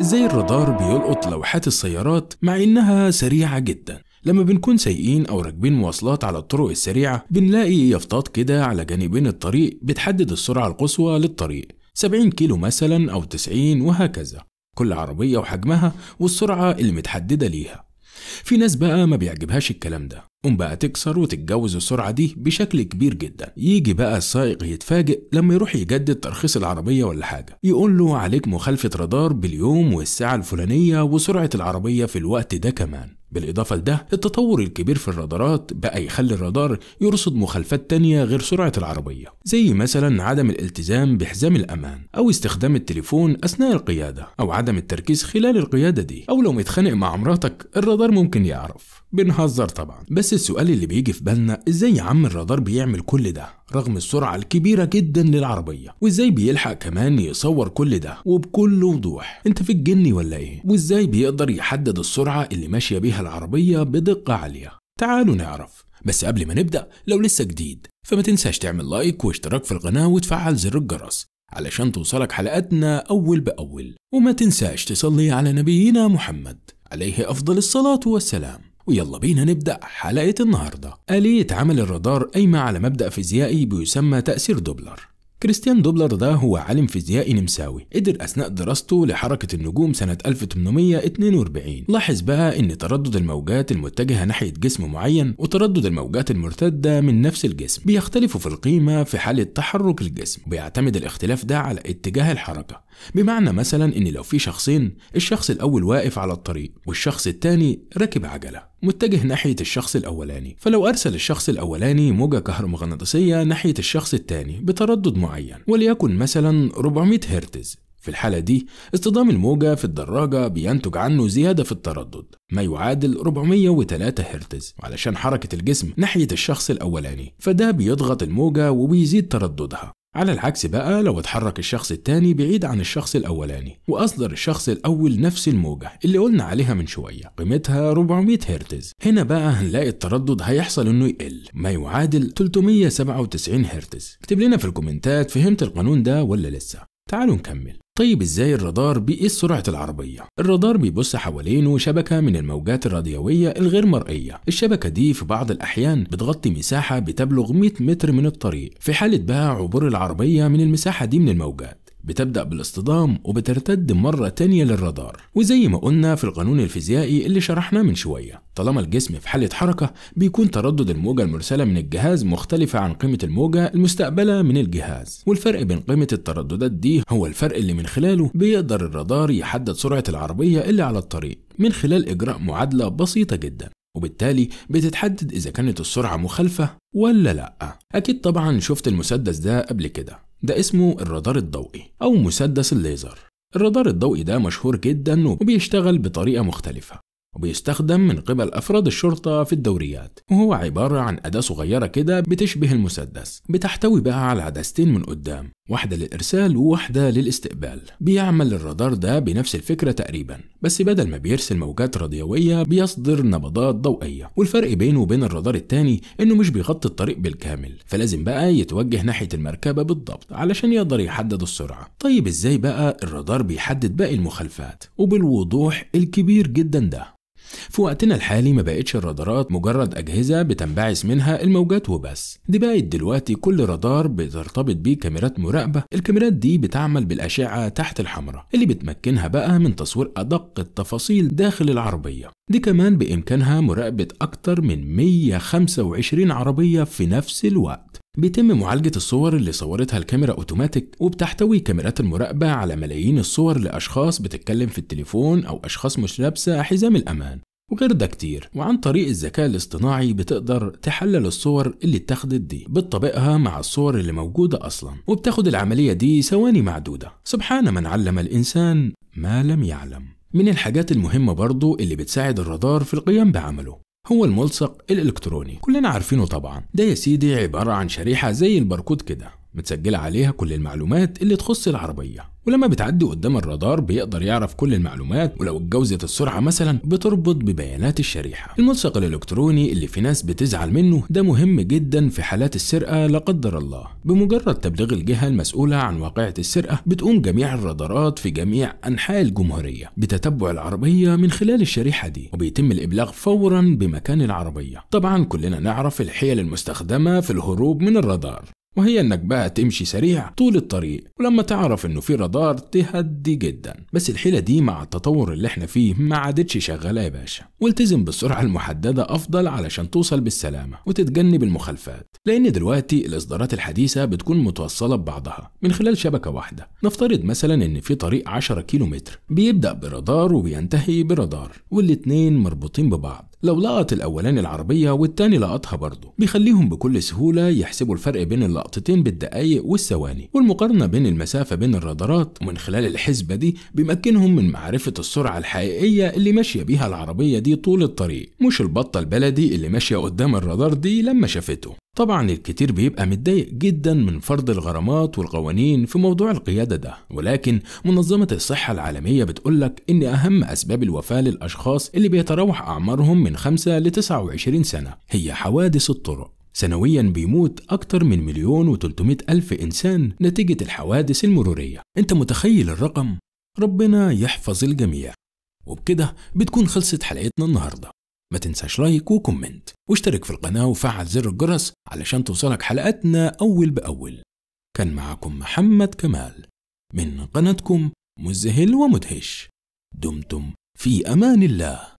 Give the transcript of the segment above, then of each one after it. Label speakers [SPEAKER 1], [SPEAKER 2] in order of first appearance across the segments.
[SPEAKER 1] ازاي الرادار بيلقط لوحات السيارات مع انها سريعة جدا لما بنكون سايقين او راكبين مواصلات على الطرق السريعة بنلاقي يافطات كده على جانبين الطريق بتحدد السرعة القصوى للطريق 70 كيلو مثلا او 90 وهكذا كل عربية وحجمها والسرعة اللي متحددة ليها في ناس بقى ما بيعجبهاش الكلام ده قوم بقى تكسر وتتجوز السرعة دي بشكل كبير جدا يجي بقى السائق يتفاجئ لما يروح يجدد ترخيص العربية ولا حاجة يقول له عليك مخالفة رادار باليوم والساعة الفلانية وسرعة العربية في الوقت ده كمان بالإضافة لده التطور الكبير في الرادارات بقى يخلي الرادار يرصد مخالفات تانية غير سرعة العربية زي مثلا عدم الالتزام بحزام الأمان أو استخدام التليفون أثناء القيادة أو عدم التركيز خلال القيادة دي أو لو متخانق مع مراتك الرادار ممكن يعرف بنهزر طبعا بس السؤال اللي بيجي في بالنا ازاي يا عم الرادار بيعمل كل ده رغم السرعة الكبيرة جدا للعربية وازاي بيلحق كمان يصور كل ده وبكل وضوح انت في الجني ولا ايه وازاي بيقدر يحدد السرعة اللي ماشية بيها العربية بدقة عالية تعالوا نعرف بس قبل ما نبدأ لو لسه جديد فما تنساش تعمل لايك واشتراك في القناة وتفعل زر الجرس علشان توصلك حلقاتنا أول بأول وما تنساش تصلي على نبينا محمد عليه أفضل الصلاة والسلام ويلا بينا نبدأ حلقة النهاردة آلية عمل الرادار قايمة على مبدأ فيزيائي بيسمى تأثير دوبلر كريستيان دوبلر ده هو عالم فيزيائي نمساوي قدر أثناء دراسته لحركة النجوم سنة 1842 لاحظ بقى أن تردد الموجات المتجهة ناحية جسم معين وتردد الموجات المرتدة من نفس الجسم بيختلفوا في القيمة في حالة تحرك الجسم بيعتمد الاختلاف ده على اتجاه الحركة بمعنى مثلا ان لو في شخصين الشخص الاول واقف على الطريق والشخص الثاني راكب عجله متجه ناحيه الشخص الاولاني فلو ارسل الشخص الاولاني موجه كهرومغناطيسيه ناحيه الشخص الثاني بتردد معين وليكن مثلا 400 هرتز في الحالة دي اصطدام الموجة في الدراجة بينتج عنه زيادة في التردد ما يعادل 403 هرتز علشان حركة الجسم ناحية الشخص الأولاني فده بيضغط الموجة وبيزيد ترددها على العكس بقى لو اتحرك الشخص التاني بعيد عن الشخص الأولاني وأصدر الشخص الأول نفس الموجة اللي قلنا عليها من شوية قيمتها 400 هرتز هنا بقى هنلاقي التردد هيحصل إنه يقل ما يعادل 397 هرتز اكتب لنا في الكومنتات فهمت القانون ده ولا لسه تعالوا نكمل طيب ازاي الرادار بيقيس سرعة العربية؟ الرادار بيبص حوالينه شبكة من الموجات الراديوية الغير مرئية، الشبكة دي في بعض الأحيان بتغطي مساحة بتبلغ 100 متر من الطريق، في حالة بقى عبور العربية من المساحة دي من الموجات، بتبدأ بالاصطدام وبترتد مرة تانية للرادار وزي ما قلنا في القانون الفيزيائي اللي شرحناه من شوية طالما الجسم في حالة حركة بيكون تردد الموجة المرسلة من الجهاز مختلفة عن قيمة الموجة المستقبلة من الجهاز والفرق بين قيمة الترددات دي هو الفرق اللي من خلاله بيقدر الرادار يحدد سرعة العربية اللي على الطريق من خلال إجراء معادلة بسيطة جدا وبالتالي بتتحدد إذا كانت السرعة مخالفة ولا لأ أكيد طبعا شفت المسدس ده قبل كده ده اسمه الرادار الضوئي أو مسدس الليزر الرادار الضوئي ده مشهور جدا وبيشتغل بطريقة مختلفة وبيستخدم من قبل أفراد الشرطة في الدوريات وهو عبارة عن أداة صغيرة كده بتشبه المسدس بتحتوي بقى على عدستين من قدام واحدة للإرسال وواحدة للاستقبال بيعمل الرادار ده بنفس الفكرة تقريبا بس بدل ما بيرسل موجات راديوية بيصدر نبضات ضوئية والفرق بينه وبين الرادار التاني إنه مش بيغطي الطريق بالكامل فلازم بقى يتوجه ناحية المركبة بالضبط علشان يقدر يحدد السرعة طيب إزاي بقى الرادار بيحدد باقي المخالفات وبالوضوح الكبير جدا ده في وقتنا الحالي ما بقتش الرادارات مجرد أجهزة بتنبعث منها الموجات وبس دي بقت دلوقتي كل رادار بترتبط بيه كاميرات مراقبة الكاميرات دي بتعمل بالأشعة تحت الحمراء اللي بتمكنها بقى من تصوير أدق التفاصيل داخل العربية دي كمان بإمكانها مراقبة أكتر من 125 عربية في نفس الوقت بيتم معالجة الصور اللي صورتها الكاميرا اوتوماتيك وبتحتوي كاميرات المراقبة على ملايين الصور لأشخاص بتتكلم في التليفون أو أشخاص مش لابسة حزام الأمان وغير ده كتير وعن طريق الذكاء الاصطناعي بتقدر تحلل الصور اللي اتاخدت دي بتطابقها مع الصور اللي موجودة أصلا وبتاخد العملية دي ثواني معدودة سبحان من علم الإنسان ما لم يعلم من الحاجات المهمة برضو اللي بتساعد الرادار في القيام بعمله هو الملصق الإلكتروني كلنا عارفينه طبعا ده يا سيدي عبارة عن شريحة زي الباركود كده متسجلة عليها كل المعلومات اللي تخص العربية ولما بتعدي قدام الرادار بيقدر يعرف كل المعلومات ولو اتجاوزت السرعة مثلا بتربط ببيانات الشريحة الملصق الإلكتروني اللي في ناس بتزعل منه ده مهم جدا في حالات السرقة لا قدر الله بمجرد تبليغ الجهة المسؤولة عن واقعة السرقة بتقوم جميع الرادارات في جميع أنحاء الجمهورية بتتبع العربية من خلال الشريحة دي وبيتم الإبلاغ فورا بمكان العربية طبعا كلنا نعرف الحيل المستخدمة في الهروب من الرادار وهي انك بقى تمشي سريع طول الطريق ولما تعرف انه في رادار تهدي جدا بس الحيله دي مع التطور اللي احنا فيه ما عادتش شغاله يا باشا والتزم بالسرعه المحدده افضل علشان توصل بالسلامه وتتجنب المخالفات لان دلوقتي الاصدارات الحديثه بتكون متوصله ببعضها من خلال شبكه واحده نفترض مثلا ان في طريق 10 كيلومتر بيبدا برادار وبينتهي برادار والاتنين مربوطين ببعض لو لقط الاولاني العربيه والتاني لقطها برضه بيخليهم بكل سهوله يحسبوا الفرق بين اللقطتين بالدقائق والثواني والمقارنه بين المسافه بين الرادارات ومن خلال الحسبه دي بيمكنهم من معرفه السرعه الحقيقيه اللي ماشيه بيها العربيه دي طول الطريق مش البطه البلدي اللي ماشيه قدام الرادار دي لما شافته طبعا الكتير بيبقى متضايق جدا من فرض الغرامات والقوانين في موضوع القيادة ده ولكن منظمة الصحة العالمية بتقولك إن أهم أسباب الوفاة للأشخاص اللي بيتراوح أعمارهم من 5 ل 29 سنة هي حوادث الطرق سنويا بيموت أكتر من مليون و300 ألف إنسان نتيجة الحوادث المرورية أنت متخيل الرقم؟ ربنا يحفظ الجميع وبكده بتكون خلصت حلقتنا النهارده ما تنساش لايك وكومنت واشترك في القناة وفعل زر الجرس علشان توصلك حلقاتنا أول بأول كان معكم محمد كمال من قناتكم مذهل ومدهش دمتم في أمان الله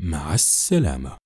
[SPEAKER 1] مع السلامة